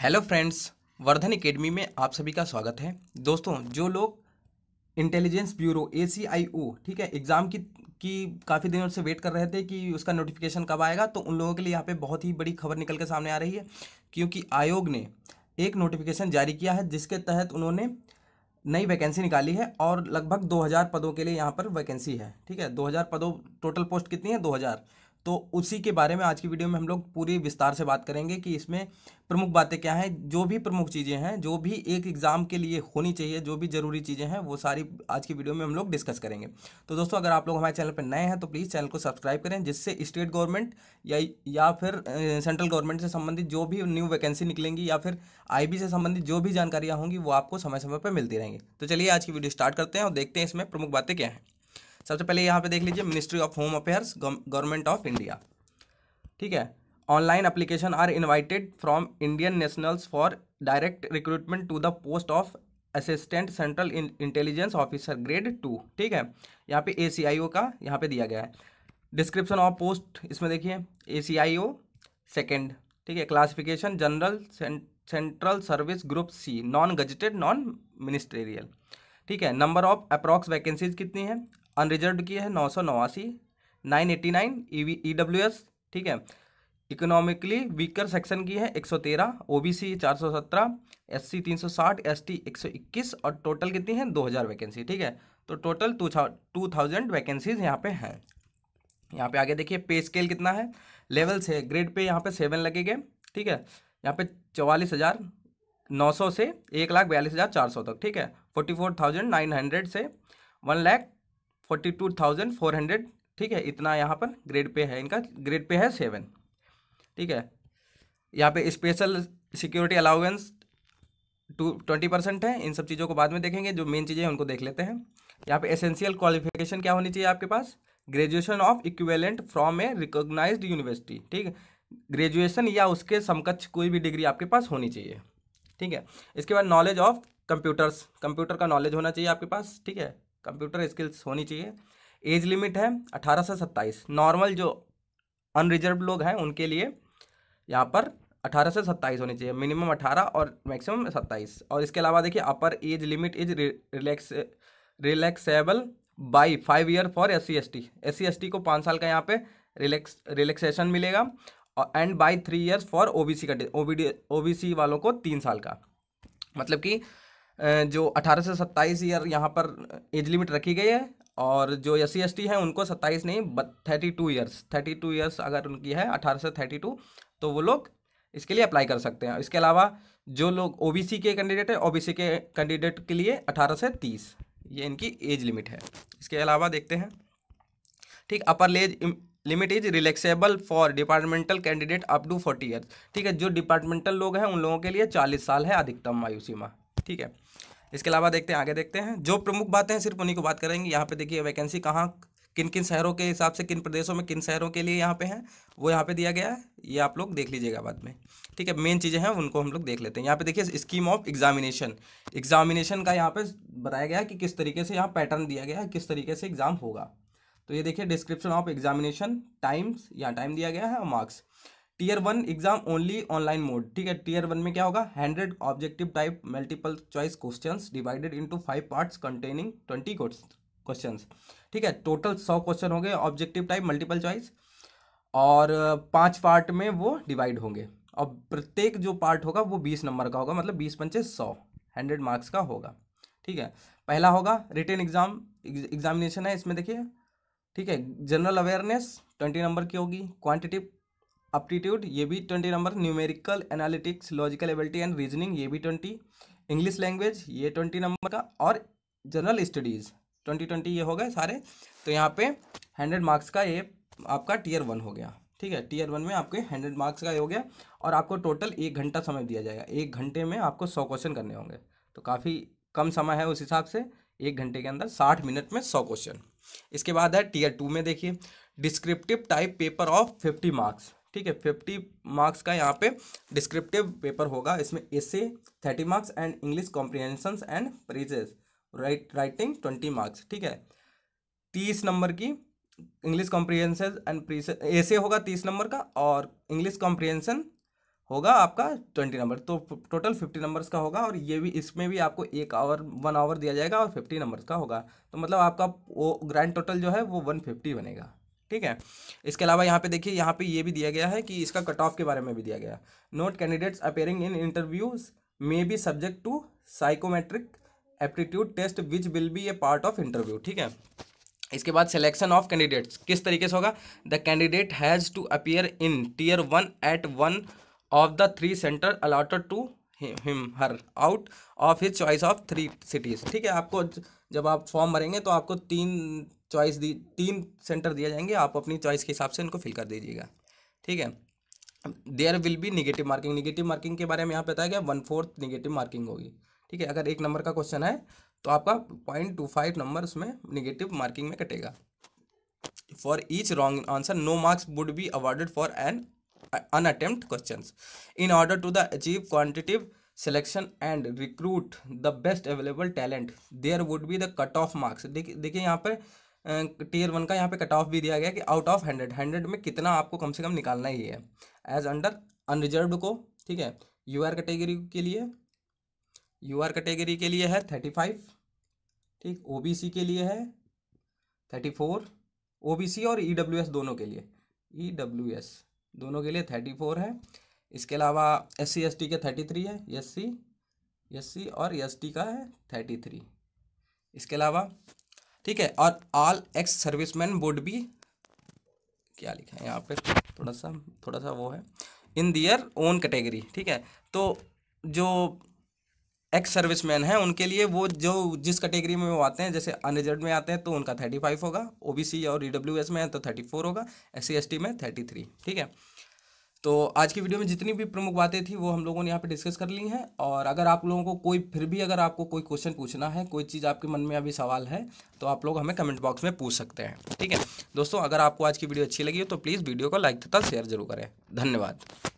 hello friends Vardhan academy में आप सभी का स्वागत है दोस्तों जो लोग इंटेलिजेंस ब्यूरो ए ठीक है एग्ज़ाम की कि काफ़ी दिनों से वेट कर रहे थे कि उसका नोटिफिकेशन कब आएगा तो उन लोगों के लिए यहाँ पे बहुत ही बड़ी खबर निकल के सामने आ रही है क्योंकि आयोग ने एक नोटिफिकेशन जारी किया है जिसके तहत उन्होंने नई वैकेंसी निकाली है और लगभग 2000 पदों के लिए यहाँ पर वैकेंसी है ठीक है 2000 पदों टोटल पोस्ट कितनी है दो तो उसी के बारे में आज की वीडियो में हम लोग पूरी विस्तार से बात करेंगे कि इसमें प्रमुख बातें क्या हैं जो भी प्रमुख चीज़ें हैं जो भी एक एग्ज़ाम के लिए होनी चाहिए जो भी ज़रूरी चीज़ें हैं वो सारी आज की वीडियो में हम लोग डिस्कस करेंगे तो दोस्तों अगर आप लोग हमारे चैनल पर नए हैं तो प्लीज़ चैनल को सब्सक्राइब करें जिससे स्टेट गवर्नमेंट या या फिर सेंट्रल गवर्नमेंट से संबंधित जो भी न्यू वैकेंसी निकलेंगी या फिर आई से संबंधित जो भी जानकारियाँ होंगी वो आपको समय समय पर मिलती रहेंगी तो चलिए आज की वीडियो स्टार्ट करते हैं और देखते हैं इसमें प्रमुख बातें क्या हैं सबसे पहले यहाँ पे देख लीजिए ministry of home affairs government of India ठीक है online application are invited from Indian nationals for direct recruitment to the post of assistant central intelligence officer grade two ठीक है यहाँ पे ए का यहाँ पे दिया गया है डिस्क्रिप्शन ऑफ पोस्ट इसमें देखिए ए सी आई ओ सेकेंड ठीक है classification general central service group C non gazetted non ministerial ठीक है नंबर ऑफ अप्रॉक्स वैकेंसीज कितनी है अनरिजर्व की है नौ सौ नवासी nine eighty nine E W S ठीक है इकोनॉमिकली वीकर सेक्शन की है एक सौ सौ तेरह ओ बी सी सी चार सत्रह एस तीन सौ साठ एस टी एक सौ इक्कीस और टोटल कितनी है दो हज़ार वैकेंसी ठीक है तो total two two thousand vacancies यहाँ पे हैं यहाँ पे आगे देखिए पे स्केल कितना है लेवल से ग्रेड पे यहाँ पे सेवन लगेंगे ठीक है यहाँ पे चवालीस हज़ार नौ सौ से एक लाख बयालीस हज़ार चार सौ तक ठीक है forty four thousand nine hundred से one lakh forty two thousand four hundred ठीक है इतना यहाँ पर ग्रेड पे है इनका ग्रेड पे है सेवन ठीक है यहाँ पे special security allowance two twenty percent है इन सब चीज़ों को बाद में देखेंगे जो मेन चीज़ें हैं उनको देख लेते हैं यहाँ पे एसेंशियल क्वालिफिकेशन क्या होनी चाहिए आपके पास graduation of equivalent from a recognise university ठीक है ग्रेजुएशन या उसके समकक्ष कोई भी डिग्री आपके पास होनी चाहिए ठीक है इसके बाद नॉलेज ऑफ कंप्यूटर्स कंप्यूटर का नॉलेज होना चाहिए आपके पास ठीक है कंप्यूटर स्किल्स होनी चाहिए एज लिमिट है अठारह से सत्ताईस नॉर्मल जो अनरिजर्व लोग हैं उनके लिए यहाँ पर अठारह से सत्ताईस होनी चाहिए मिनिमम अठारह और मैक्सिमम सत्ताईस और इसके अलावा देखिए upper age limit is relax relaxable by five year for S C S T S C S T को पाँच साल का यहाँ पे रिलैक्स रिलैक्सेशन मिलेगा और and by three years for O B C का ओ बी ओ बी सी वालों को तीन साल का मतलब कि जो अठारह से सत्ताईस ईयर यहाँ पर एज लिमिट रखी गई है और जो एस सी एस टी हैं उनको सत्ताईस नहीं but thirty two years thirty two years अगर उनकी है अठारह से थर्टी टू तो वो लोग इसके लिए अप्लाई कर सकते हैं इसके अलावा जो लोग ओ बी सी के कैंडिडेट हैं ओ बी सी के कैंडिडेट के लिए अठारह से तीस ये इनकी एज लिमिट है इसके अलावा देखते हैं ठीक upper age limit is relaxable for departmental candidate up to forty years ठीक है जो डिपार्टमेंटल लोग हैं उन लोगों के लिए चालीस साल है अधिकतम आयु सीमा ठीक है इसके अलावा देखते हैं आगे देखते हैं जो प्रमुख बातें हैं सिर्फ उन्हीं को बात करेंगे यहाँ पे देखिए वैकेंसी कहाँ किन किन शहरों के हिसाब से किन प्रदेशों में किन शहरों के लिए यहाँ पे हैं वो यहाँ पे दिया गया है ये आप लोग देख लीजिएगा बाद में ठीक है मेन चीज़ें हैं उनको हम लोग देख लेते हैं यहाँ पे देखिए स्कीम ऑफ एग्जामिनेशन एग्जामिनेशन का यहाँ पे बताया गया है कि किस तरीके से यहाँ पैटर्न दिया गया है किस तरीके से एग्जाम होगा तो ये देखिए डिस्क्रिप्शन ऑफ एग्जामिनेशन टाइम्स यहाँ टाइम दिया गया है और marks tier one exam only online mode ठीक है टीयर वन में क्या होगा hundred objective type multiple choice question divided into five parts containing twenty question ठीक है टोटल सौ क्वेश्चन हो गए ऑब्जेक्टिव टाइप मल्टीपल चॉइस और पांच पार्ट में वो डिवाइड होंगे और प्रत्येक जो पार्ट होगा वो बीस नंबर का होगा मतलब बीस पंचे सौ हंड्रेड मार्क्स का होगा ठीक है पहला होगा रिटर्न एग्जाम एग्जामिनेशन है इसमें देखिए ठीक है जनरल अवेयरनेस ट्वेंटी नंबर की होगी क्वांटिटिव अप्टीट्यूड ये भी twenty number numerical analytics logical ability and reasoning ये भी ट्वेंटी इंग्लिश लैंग्वेज ये ट्वेंटी नंबर का और जनरल स्टडीज़ ट्वेंटी ट्वेंटी ये हो गए सारे तो यहाँ पे हंड्रेड मार्क्स का ये आपका टीयर वन हो गया ठीक है टीयर वन में आपके हंड्रेड मार्क्स का ये हो गया और आपको टोटल एक घंटा समय दिया जाएगा एक घंटे में आपको सौ क्वेश्चन करने होंगे तो काफ़ी कम समय है उस हिसाब से एक घंटे के अंदर साठ मिनट में सौ क्वेश्चन इसके बाद है टीयर टू में देखिए descriptive type paper of fifty marks ठीक है फिफ्टी मार्क्स का यहाँ पे डिस्क्रिप्टिव पेपर होगा इसमें essay thirty marks and English comprehension and precis write writing twenty marks ठीक है तीस नंबर की इंग्लिश कॉम्प्रीहेंस एंड एसे होगा तीस नंबर का और इंग्लिश कॉम्प्रीहेंशन होगा आपका ट्वेंटी नंबर तो टोटल फिफ्टी नंबर्स का होगा और ये भी इसमें भी आपको एक आवर वन आवर दिया जाएगा और फिफ्टी नंबर्स का होगा तो मतलब आपका वो ग्रैंड टोटल जो है वो वन फिफ्टी बनेगा ठीक है इसके अलावा यहाँ पे देखिए यहाँ पे ये भी दिया गया है कि इसका कट ऑफ के बारे में भी दिया गया note candidates appearing in interviews may be subject to psychometric aptitude test which will be a part of interview ठीक है इसके बाद सिलेक्शन ऑफ कैंडिडेट्स किस तरीके से होगा the candidate has to appear in tier one at one of the three centre allotted to him her out of his choice of three cities ठीक है आपको जब आप फॉर्म भरेंगे तो आपको तीन चॉइस दी तीन सेंटर दिए जाएंगे आप अपनी चॉइस के हिसाब से इनको फिल कर दीजिएगा ठीक है there will be negative marking negative marking के बारे में यहाँ पे बताया गया वन फोर्थ निगेटिव मार्किंग होगी ठीक है अगर एक नंबर का क्वेश्चन है तो आपका पॉइंट टू फाइव नंबर उसमें निगेटिव मार्किंग में कटेगा for each wrong answer no marks would be awarded for an unattempted question in order to the achieve quantitative selection and recruit the best available talent there would be the cut off marks देखिए देखिए यहाँ पर tier one का यहाँ पे cut off भी दिया गया कि आउट ऑफ हंड्रेड हंड्रेड में कितना आपको कम से कम निकालना ही है एज अंडर अनरिजर्व को ठीक है यू आर कैटेगरी के लिए यू आर कैटेगरी के लिए है थर्टी फाइव ठीक ओ बी सी के लिए है thirty four O B C और ई डब्ल्यू एस दोनों के लिए ई डब्ल्यू एस दोनों के लिए थर्टी फोर है इसके अलावा एस सी एस टी के थर्टी थ्री है एस सी एस सी और एस टी का है थर्टी थ्री इसके अलावा ठीक है और all ex serviceman would be क्या लिखा है यहाँ पे थोड़ा सा थोड़ा सा वो है इन दियर ओन कैटेगरी ठीक है तो जो एक्स सर्विसमैन है उनके लिए वो जो जिस कैटेगरी में वो आते हैं जैसे अनरिजर्व में आते हैं तो उनका थर्टी फाइव होगा ओबीसी और ईडब्ल्यूएस e में है तो थर्टी फोर होगा एस सी में थर्टी थ्री ठीक है तो आज की वीडियो में जितनी भी प्रमुख बातें थी वो हम लोगों ने यहाँ पे डिस्कस कर ली हैं और अगर आप लोगों को कोई फिर भी अगर आपको कोई क्वेश्चन पूछना है कोई चीज़ आपके मन में अभी सवाल है तो आप लोग हमें कमेंट बॉक्स में पूछ सकते हैं ठीक है दोस्तों अगर आपको आज की वीडियो अच्छी लगी हो तो प्लीज़ वीडियो को लाइक तथा शेयर जरूर करें धन्यवाद